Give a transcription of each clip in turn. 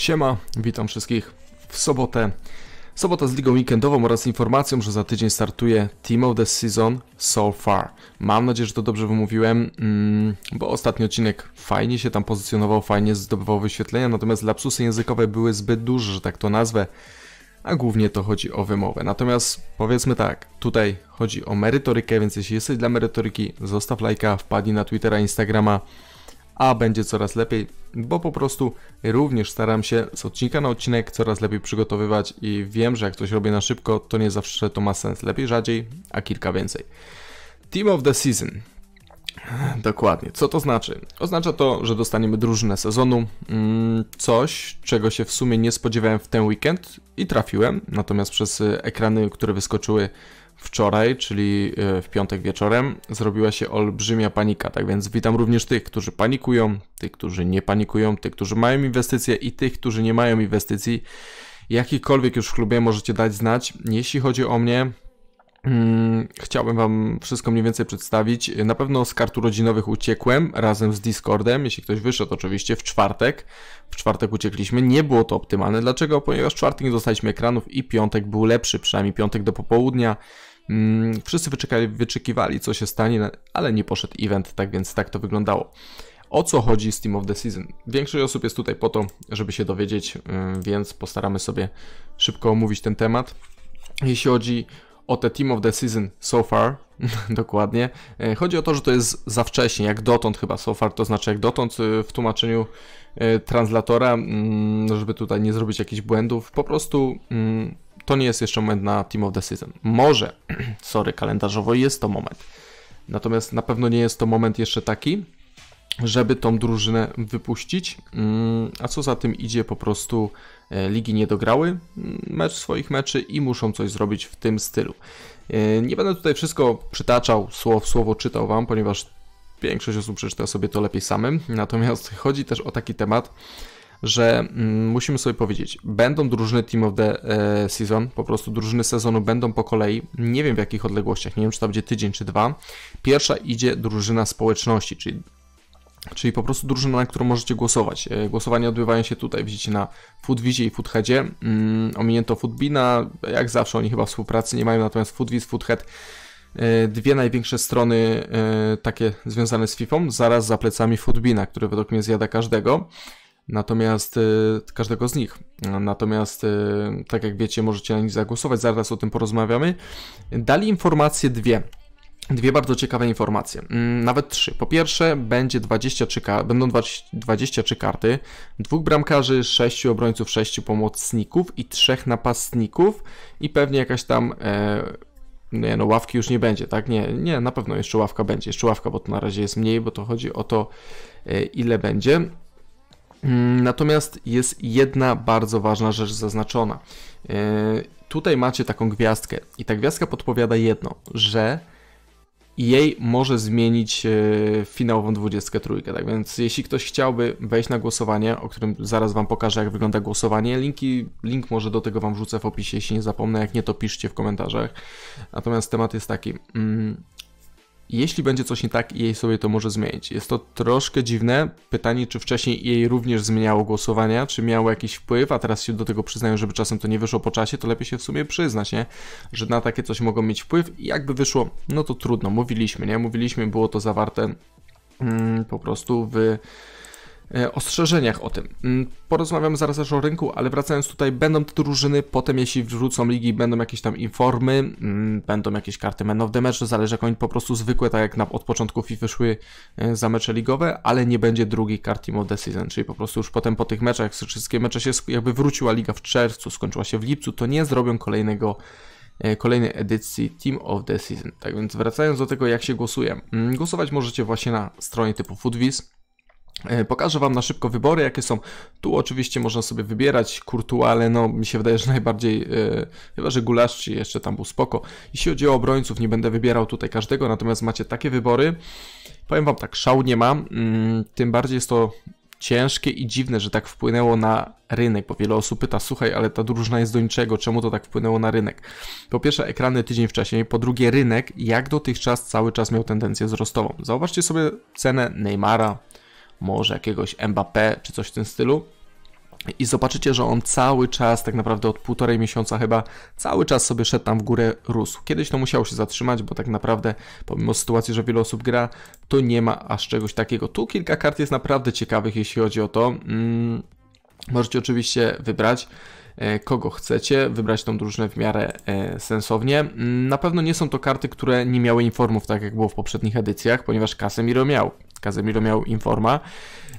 Siema, witam wszystkich w sobotę. Sobota z ligą weekendową oraz informacją, że za tydzień startuje Team of the Season So Far. Mam nadzieję, że to dobrze wymówiłem, mm, bo ostatni odcinek fajnie się tam pozycjonował, fajnie zdobywał wyświetlenia, natomiast lapsusy językowe były zbyt duże, że tak to nazwę, a głównie to chodzi o wymowę. Natomiast powiedzmy tak, tutaj chodzi o merytorykę, więc jeśli jesteś dla merytoryki, zostaw lajka, wpadnij na Twittera, Instagrama, a będzie coraz lepiej bo po prostu również staram się z odcinka na odcinek coraz lepiej przygotowywać i wiem, że jak coś robię na szybko, to nie zawsze to ma sens. Lepiej rzadziej, a kilka więcej. Team of the Season. Dokładnie. Co to znaczy? Oznacza to, że dostaniemy drużynę sezonu, mm, coś, czego się w sumie nie spodziewałem w ten weekend i trafiłem, natomiast przez e, ekrany, które wyskoczyły wczoraj, czyli e, w piątek wieczorem, zrobiła się olbrzymia panika. Tak więc witam również tych, którzy panikują, tych, którzy nie panikują, tych, którzy mają inwestycje i tych, którzy nie mają inwestycji. Jakikolwiek już w klubie możecie dać znać. Jeśli chodzi o mnie, Hmm, chciałbym Wam wszystko mniej więcej przedstawić. Na pewno z kart urodzinowych uciekłem razem z Discordem, jeśli ktoś wyszedł oczywiście, w czwartek. W czwartek uciekliśmy, nie było to optymalne. Dlaczego? Ponieważ w czwartek nie dostaliśmy ekranów i piątek był lepszy, przynajmniej piątek do popołudnia. Mm, wszyscy wyczekiwali, co się stanie, ale nie poszedł event, tak więc tak to wyglądało. O co chodzi z Team of the Season? Większość osób jest tutaj po to, żeby się dowiedzieć, y, więc postaramy sobie szybko omówić ten temat. Jeśli chodzi o te Team of the Season so far, dokładnie, y, chodzi o to, że to jest za wcześnie, jak dotąd chyba so far, to znaczy jak dotąd y, w tłumaczeniu translatora, mm, żeby tutaj nie zrobić jakichś błędów, po prostu mm, to nie jest jeszcze moment na Team of the Season. Może, sorry, kalendarzowo jest to moment. Natomiast na pewno nie jest to moment jeszcze taki, żeby tą drużynę wypuścić. Mm, a co za tym idzie, po prostu e, ligi nie dograły mm, mecz swoich meczy i muszą coś zrobić w tym stylu. E, nie będę tutaj wszystko przytaczał, słowo w słowo czytał Wam, ponieważ większość osób przeczyta sobie to lepiej samym. Natomiast chodzi też o taki temat, że mm, musimy sobie powiedzieć, będą drużyny Team of the e, Season, po prostu drużyny sezonu będą po kolei, nie wiem w jakich odległościach, nie wiem czy to będzie tydzień czy dwa. Pierwsza idzie drużyna społeczności, czyli czyli po prostu drużyna, na którą możecie głosować. E, głosowania odbywają się tutaj, widzicie na Foodwizie i Foodheadzie. Mm, ominięto Foodbina, jak zawsze oni chyba współpracy nie mają, natomiast Foodwiz, Foodhead e, dwie największe strony takie związane z FIFA, zaraz za plecami Foodbina, który według mnie zjada każdego. Natomiast y, każdego z nich. Natomiast, y, tak jak wiecie, możecie na nich zagłosować, zaraz o tym porozmawiamy. Dali informacje dwie. Dwie bardzo ciekawe informacje, mm, nawet trzy. Po pierwsze, będzie 23, będą 23 karty, dwóch bramkarzy, sześciu obrońców, sześciu pomocników i trzech napastników i pewnie jakaś tam... E, no nie, no ławki już nie będzie, tak? Nie, nie, na pewno jeszcze ławka będzie, jeszcze ławka, bo to na razie jest mniej, bo to chodzi o to, e, ile będzie. Mm, natomiast jest jedna bardzo ważna rzecz zaznaczona. E, tutaj macie taką gwiazdkę i ta gwiazdka podpowiada jedno, że jej może zmienić e, finałową 23. Tak więc jeśli ktoś chciałby wejść na głosowanie, o którym zaraz Wam pokażę jak wygląda głosowanie, linki, link może do tego Wam wrzucę w opisie, jeśli nie zapomnę, jak nie to piszcie w komentarzach. Natomiast temat jest taki, mm, jeśli będzie coś nie tak, jej sobie to może zmienić. Jest to troszkę dziwne. Pytanie, czy wcześniej jej również zmieniało głosowania, czy miało jakiś wpływ, a teraz się do tego przyznają, żeby czasem to nie wyszło po czasie, to lepiej się w sumie przyznać, nie? Że na takie coś mogą mieć wpływ i jakby wyszło, no to trudno. Mówiliśmy, nie? Mówiliśmy, było to zawarte mm, po prostu w E, ostrzeżeniach o tym. Mm, porozmawiam zaraz też o rynku, ale wracając tutaj, będą te drużyny, potem jeśli wrzucą ligi, będą jakieś tam informy, mm, będą jakieś karty man of the match, zależy jak oni po prostu zwykłe, tak jak na, od początku FIFA szły e, za mecze ligowe, ale nie będzie drugiej kart Team of the Season, czyli po prostu już potem po tych meczach, wszystkie mecze się, jakby wróciła liga w czerwcu, skończyła się w lipcu, to nie zrobią kolejnego e, kolejnej edycji Team of the Season. Tak więc wracając do tego, jak się głosuje. Mm, głosować możecie właśnie na stronie typu Foodwiz, E, pokażę Wam na szybko wybory, jakie są. Tu oczywiście można sobie wybierać Courtois, ale no mi się wydaje, że najbardziej, yy, chyba że Gulasz czy jeszcze tam był spoko. Jeśli chodzi o obrońców, nie będę wybierał tutaj każdego, natomiast macie takie wybory. Powiem Wam tak, szału nie ma, yy, tym bardziej jest to ciężkie i dziwne, że tak wpłynęło na rynek, bo wiele osób pyta, słuchaj, ale ta drużyna jest do niczego, czemu to tak wpłynęło na rynek? Po pierwsze ekrany tydzień wcześniej, po drugie rynek jak dotychczas cały czas miał tendencję wzrostową. Zauważcie sobie cenę Neymara, może jakiegoś Mbappé czy coś w tym stylu. I zobaczycie, że on cały czas, tak naprawdę od półtorej miesiąca chyba, cały czas sobie szedł tam w górę, rósł. Kiedyś to musiał się zatrzymać, bo tak naprawdę, pomimo sytuacji, że wiele osób gra, to nie ma aż czegoś takiego. Tu kilka kart jest naprawdę ciekawych, jeśli chodzi o to. Mm, możecie oczywiście wybrać e, kogo chcecie, wybrać tą drużynę w miarę e, sensownie. Mm, na pewno nie są to karty, które nie miały informów, tak jak było w poprzednich edycjach, ponieważ Casemiro miał. Kazemiro miał informa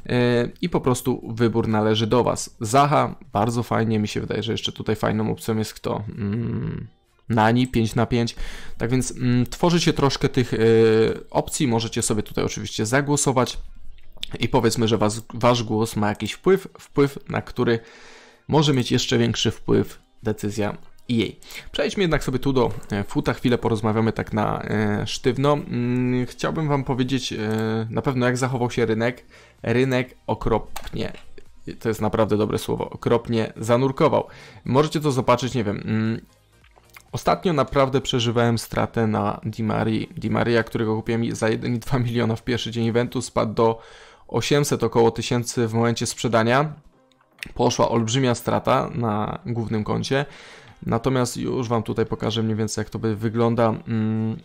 e, i po prostu wybór należy do Was. Zaha, bardzo fajnie, mi się wydaje, że jeszcze tutaj fajną opcją jest kto? Mm, Nani 5 na 5. Tak więc mm, tworzycie troszkę tych e, opcji, możecie sobie tutaj oczywiście zagłosować i powiedzmy, że was, wasz głos ma jakiś wpływ, wpływ na który może mieć jeszcze większy wpływ decyzja Przejdźmy jednak sobie tu do e, futa, chwilę porozmawiamy tak na e, sztywno. Mm, chciałbym Wam powiedzieć e, na pewno jak zachował się rynek. Rynek okropnie to jest naprawdę dobre słowo, okropnie zanurkował. Możecie to zobaczyć, nie wiem. Mm, ostatnio naprawdę przeżywałem stratę na Di Marii. Di Maria, którego kupiłem za 1,2 miliona w pierwszy dzień eventu, spadł do 800, około 1000 w momencie sprzedania. Poszła olbrzymia strata na głównym koncie. Natomiast już Wam tutaj pokażę mniej więcej jak to by wygląda. Mm.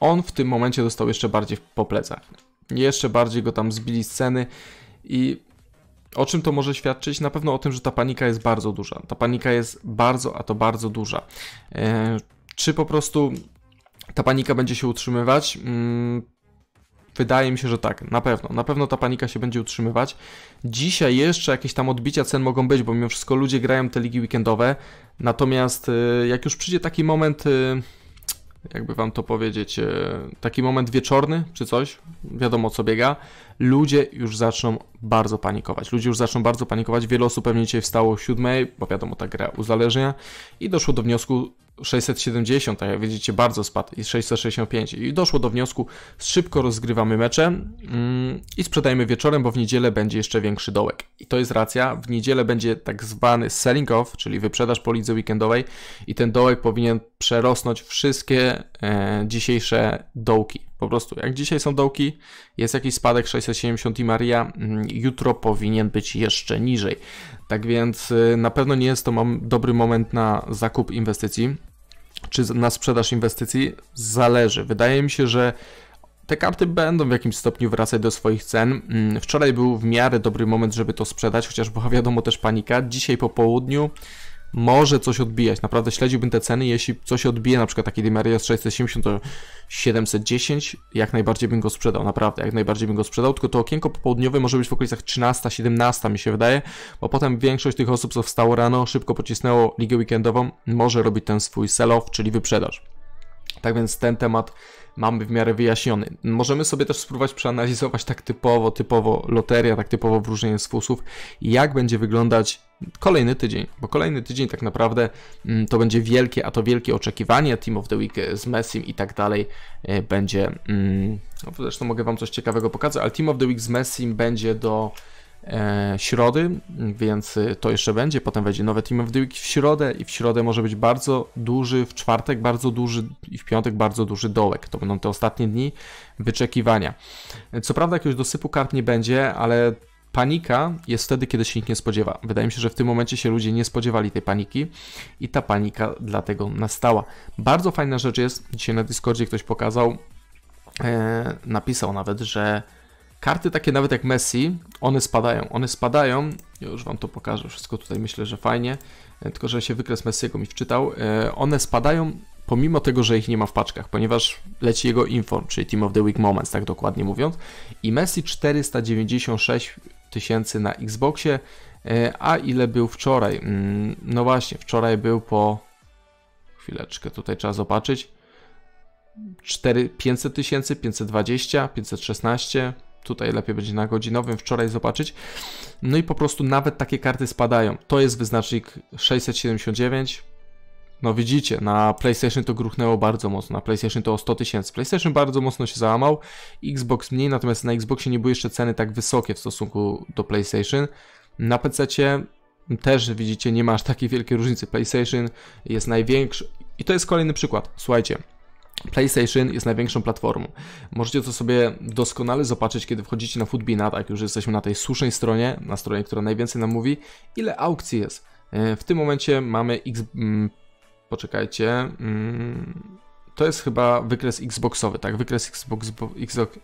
On w tym momencie dostał jeszcze bardziej po plecach. Jeszcze bardziej go tam zbili sceny ceny i o czym to może świadczyć? Na pewno o tym, że ta panika jest bardzo duża. Ta panika jest bardzo, a to bardzo duża. E, czy po prostu ta panika będzie się utrzymywać? Mm. Wydaje mi się, że tak, na pewno. Na pewno ta panika się będzie utrzymywać. Dzisiaj jeszcze jakieś tam odbicia cen mogą być, bo mimo wszystko ludzie grają te ligi weekendowe. Natomiast y, jak już przyjdzie taki moment, y, jakby wam to powiedzieć, y, taki moment wieczorny czy coś, wiadomo co biega, ludzie już zaczną bardzo panikować. Ludzie już zaczną bardzo panikować. Wiele osób pewnie dzisiaj wstało o siódmej, bo wiadomo, ta gra uzależnia i doszło do wniosku, 670, tak jak widzicie, bardzo spadł i 665 i doszło do wniosku, szybko rozgrywamy mecze mm, i sprzedajemy wieczorem, bo w niedzielę będzie jeszcze większy dołek. I to jest racja, w niedzielę będzie tak zwany selling off, czyli wyprzedaż po lidze weekendowej i ten dołek powinien przerosnąć wszystkie e, dzisiejsze dołki. Po prostu, jak dzisiaj są dołki, jest jakiś spadek 670 i Maria, mm, jutro powinien być jeszcze niżej. Tak więc y, na pewno nie jest to dobry moment na zakup inwestycji czy na sprzedaż inwestycji zależy. Wydaje mi się, że te karty będą w jakimś stopniu wracać do swoich cen. Mm, wczoraj był w miarę dobry moment, żeby to sprzedać, chociaż była wiadomo też panika. Dzisiaj po południu może coś odbijać. Naprawdę śledziłbym te ceny, jeśli coś odbije, na przykład taki Dimarias 670, to 710 jak najbardziej bym go sprzedał, naprawdę, jak najbardziej bym go sprzedał, tylko to okienko popołudniowe może być w okolicach 13, 17 mi się wydaje, bo potem większość tych osób, co wstało rano, szybko pocisnęło ligę weekendową, może robić ten swój sell-off, czyli wyprzedaż. Tak więc ten temat mamy w miarę wyjaśniony. Możemy sobie też spróbować przeanalizować tak typowo, typowo loteria, tak typowo wróżenie z fusów, jak będzie wyglądać kolejny tydzień, bo kolejny tydzień tak naprawdę mm, to będzie wielkie, a to wielkie oczekiwanie Team of the Week z Messim i tak dalej e, będzie, mm, no zresztą mogę Wam coś ciekawego pokazać, ale Team of the Week z Messim będzie do E, środy, więc y, to jeszcze będzie. Potem wejdzie nowe Team of the Week w środę i w środę może być bardzo duży, w czwartek bardzo duży i w piątek bardzo duży dołek. To będą te ostatnie dni wyczekiwania. Co prawda jakiegoś dosypu kart nie będzie, ale panika jest wtedy, kiedy się nikt nie spodziewa. Wydaje mi się, że w tym momencie się ludzie nie spodziewali tej paniki i ta panika dlatego nastała. Bardzo fajna rzecz jest, dzisiaj na Discordzie ktoś pokazał, e, napisał nawet, że Karty takie nawet jak Messi, one spadają. One spadają, ja już wam to pokażę, wszystko tutaj myślę, że fajnie, e, tylko że się wykres Messiego mi wczytał. E, one spadają pomimo tego, że ich nie ma w paczkach, ponieważ leci jego inform, czyli Team of the Week Moments, tak dokładnie mówiąc. I Messi 496 tysięcy na Xboxie, e, a ile był wczoraj? Mm, no właśnie, wczoraj był po... Chwileczkę, tutaj trzeba zobaczyć. 4, 500 tysięcy, 520, 516, tutaj lepiej będzie na godzinowym, wczoraj zobaczyć. No i po prostu nawet takie karty spadają. To jest wyznacznik 679. No widzicie, na PlayStation to gruchnęło bardzo mocno, na PlayStation to o 100 tysięcy. PlayStation bardzo mocno się załamał, Xbox mniej, natomiast na Xboxie nie były jeszcze ceny tak wysokie w stosunku do PlayStation. Na PC też widzicie, nie masz takiej wielkiej różnicy. PlayStation jest największy. I to jest kolejny przykład. Słuchajcie, PlayStation jest największą platformą. Możecie to sobie doskonale zobaczyć, kiedy wchodzicie na Footbina, tak już jesteśmy na tej słusznej stronie, na stronie, która najwięcej nam mówi, ile aukcji jest. E, w tym momencie mamy X... Mm, poczekajcie... Mm, to jest chyba wykres Xboxowy, tak? Wykres Xbox, Xbox,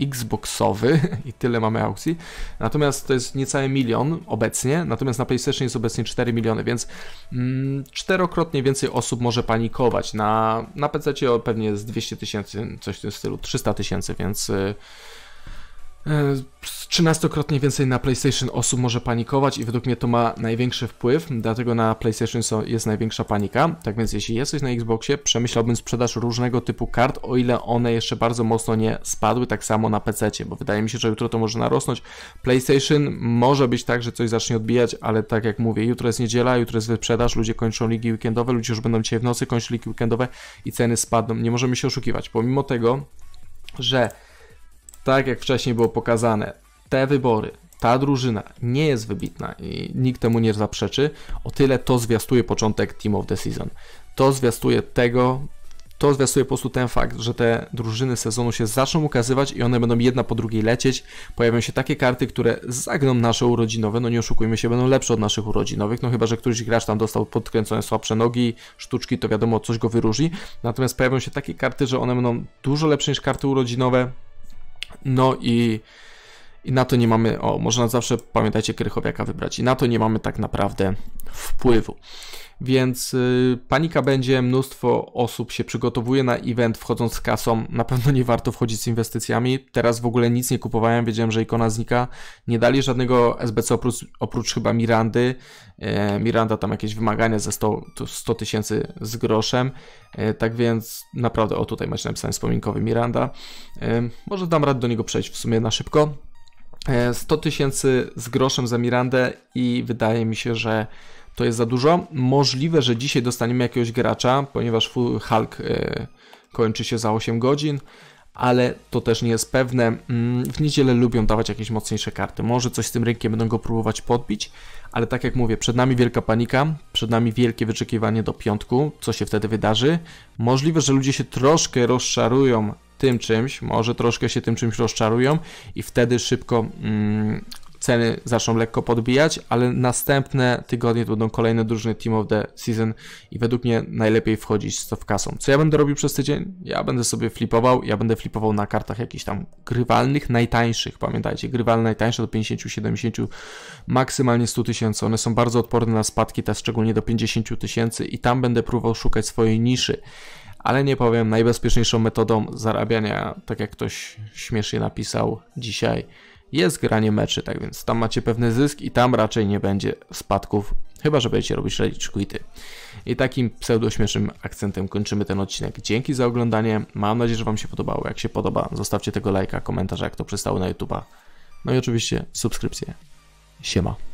Xboxowy i tyle mamy aukcji. Natomiast to jest niecałe milion obecnie, natomiast na PlayStation jest obecnie 4 miliony, więc mm, czterokrotnie więcej osób może panikować. Na, na PC pewnie jest 200 tysięcy, coś w tym stylu, 300 tysięcy, więc. Y, 13-krotnie e, więcej na PlayStation osób może panikować i według mnie to ma największy wpływ, dlatego na PlayStation jest największa panika. Tak więc jeśli jesteś na Xboxie, przemyślałbym sprzedaż różnego typu kart, o ile one jeszcze bardzo mocno nie spadły, tak samo na PC, bo wydaje mi się, że jutro to może narosnąć. PlayStation może być tak, że coś zacznie odbijać, ale tak jak mówię, jutro jest niedziela, jutro jest wyprzedaż, ludzie kończą ligi weekendowe, ludzie już będą dzisiaj w nocy kończyli ligi weekendowe i ceny spadną. Nie możemy się oszukiwać. Pomimo tego, że tak jak wcześniej było pokazane, te wybory, ta drużyna nie jest wybitna i nikt temu nie zaprzeczy, o tyle to zwiastuje początek Team of the Season. To zwiastuje tego, to zwiastuje po prostu ten fakt, że te drużyny sezonu się zaczną ukazywać i one będą jedna po drugiej lecieć. Pojawią się takie karty, które zagną nasze urodzinowe, no nie oszukujmy się, będą lepsze od naszych urodzinowych, no chyba, że któryś gracz tam dostał podkręcone słabsze nogi, sztuczki, to wiadomo, coś go wyróżni. Natomiast pojawią się takie karty, że one będą dużo lepsze niż karty urodzinowe, no i, i na to nie mamy, o, można zawsze pamiętajcie Krychowiaka wybrać, i na to nie mamy tak naprawdę wpływu więc y, panika będzie, mnóstwo osób się przygotowuje na event wchodząc z kasą, na pewno nie warto wchodzić z inwestycjami, teraz w ogóle nic nie kupowałem, wiedziałem, że ikona znika, nie dali żadnego SBC oprócz, oprócz chyba Mirandy, e, Miranda tam jakieś wymagania ze 100 tysięcy z groszem, e, tak więc naprawdę, o tutaj macie napisane wspominkowy Miranda, e, może dam radę do niego przejść w sumie na szybko, 100 tysięcy z groszem za Mirandę i wydaje mi się, że to jest za dużo. Możliwe, że dzisiaj dostaniemy jakiegoś gracza, ponieważ Hulk e, kończy się za 8 godzin, ale to też nie jest pewne. Mm, w niedzielę lubią dawać jakieś mocniejsze karty. Może coś z tym rynkiem będą go próbować podbić, ale tak jak mówię, przed nami wielka panika, przed nami wielkie wyczekiwanie do piątku, co się wtedy wydarzy. Możliwe, że ludzie się troszkę rozczarują tym czymś, może troszkę się tym czymś rozczarują i wtedy szybko mm, ceny zaczną lekko podbijać, ale następne tygodnie to będą kolejne drużyny Team of the Season i według mnie najlepiej wchodzić z kasą. Co ja będę robił przez tydzień? Ja będę sobie flipował, ja będę flipował na kartach jakichś tam grywalnych, najtańszych, pamiętajcie, grywalne najtańsze do 50, 70, maksymalnie 100 tysięcy. One są bardzo odporne na spadki, te szczególnie do 50 tysięcy i tam będę próbował szukać swojej niszy ale nie powiem, najbezpieczniejszą metodą zarabiania, tak jak ktoś śmiesznie napisał dzisiaj, jest granie meczy, tak więc tam macie pewny zysk i tam raczej nie będzie spadków, chyba że będziecie robić rage quity. I takim pseudośmiesznym akcentem kończymy ten odcinek. Dzięki za oglądanie, mam nadzieję, że Wam się podobało. Jak się podoba, zostawcie tego lajka, komentarza, jak to przystało na YouTube'a. No i oczywiście subskrypcję. Siema.